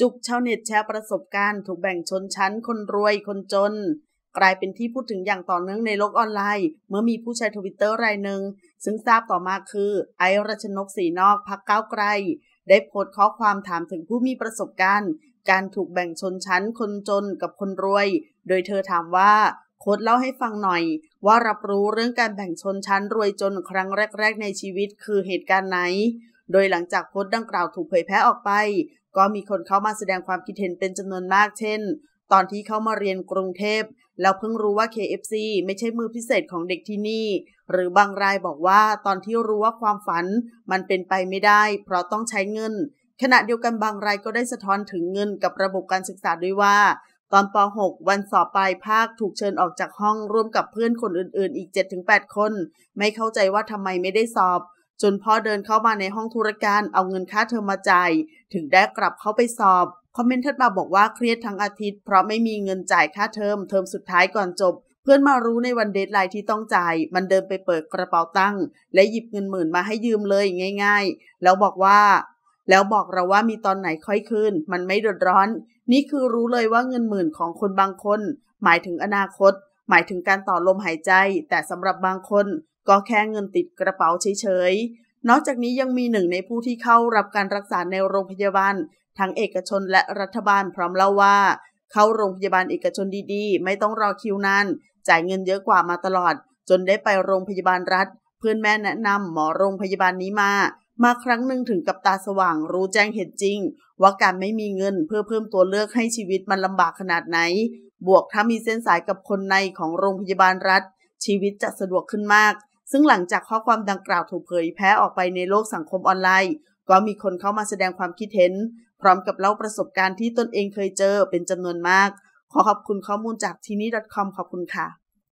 จุกชาวเน็ตแชร์ประสบการณ์ถูกแบ่งชนชั้น คนรวยคนจน กลายเป็นที่พูดถึงอย่างต่อเนื่องในโลกออนไลน์เมื่อมีผู้ใช้ทวิตเตอร์รายหนึ่งซึ่งทราบต่อมาคือ ไอรัชนกสีนอกพักเก้าไกล ได้โพสต์ข้อความถามถึงผู้มีประสบการณ์ การถูกแบ่งชนชั้นคนจนกับคนรวย โดยเธอถามว่าโค้ดเล่าให้ฟังหน่อย ว่ารับรู้เรื่องการแบ่งชนชั้นรวยจนครั้งแรก ๆ ในชีวิตคือเหตุการณ์ไหน โดยหลังจากโพสต์ดังกล่าวถูกเผยแพร่ออกไปก็มีคนเข้ามาแสดงความคิดเห็นเป็นจำนวนมากเช่น ตอนที่เข้ามาเรียนกรุงเทพแล้วเพิ่งรู้ว่า KFC ไม่ใช่มือพิเศษของเด็กที่นี่ หรือบางรายบอกว่าตอนที่รู้ว่าความฝันมันเป็นไปไม่ได้ เพราะต้องใช้เงิน ขณะเดียวกันบางรายก็ได้สะท้อนถึงเงินกับระบบการศึกษาด้วยว่า ตอนป .6 วันสอบปลายภาคถูกเชิญออกจากห้องร่วมกับเพื่อนคนอื่นๆอีก 7-8 คน ไม่เข้าใจว่าทำไมไม่ได้สอบจนพ่อเดินเข้ามาในห้องธุรการเอาเงินค่าเทอมมาจ่าย ถึงได้กลับเข้าไปสอบ คอมเมนต์ทัดมาบอกว่าเครียดทั้งอาทิตย์ เพราะไม่มีเงินจ่ายค่าเทอมเทอมสุดท้ายก่อนจบ เพื่อนมารู้ในวันเดทไลน์ที่ต้องจ่ายมันเดินไปเปิดกระเป๋าตั้ง และหยิบเงินหมื่นมาให้ยืมเลยง่าย ๆ แล้วบอกว่า แล้วบอกเราว่ามีตอนไหนค่อยคืนมันไม่เดือดร้อน นี่คือรู้เลยว่าเงินหมื่นของคนบางคน หมายถึงอนาคต หมายถึงการต่อลมหายใจ แต่สำหรับบางคนก็แค่เงินติดกระเป๋าเฉยๆ นอกจากนี้ยังมีหนึ่งในผู้ที่เข้ารับการรักษาในโรงพยาบาล ทั้งเอกชนและรัฐบาลพร้อมเล่าว่า เข้าโรงพยาบาลเอกชนดีๆ ไม่ต้องรอคิวนาน จ่ายเงินเยอะกว่ามาตลอด จนได้ไปโรงพยาบาลรัฐ เพื่อนแม่แนะนำหมอโรงพยาบาลนี้มา มาครั้งหนึ่งถึงกับตาสว่างรู้แจ้งเหตุจริง ว่าการไม่มีเงินเพื่อเพิ่มตัวเลือกให้ชีวิตมันลำบากขนาดไหน บวกถ้ามีเส้นสายกับคนในของโรงพยาบาลรัฐ ชีวิตจะสะดวกขึ้นมากซึ่งหลังจากข้อความดังกล่าวถูกเผยแพร่ออกไปในโลกสังคมออนไลน์ ก็มีคนเข้ามาแสดงความคิดเห็น พร้อมกับเล่าประสบการณ์ที่ตนเองเคยเจอเป็นจำนวนมาก ขอขอบคุณข้อมูลจากทีนี้ .com ขอบคุณค่ะ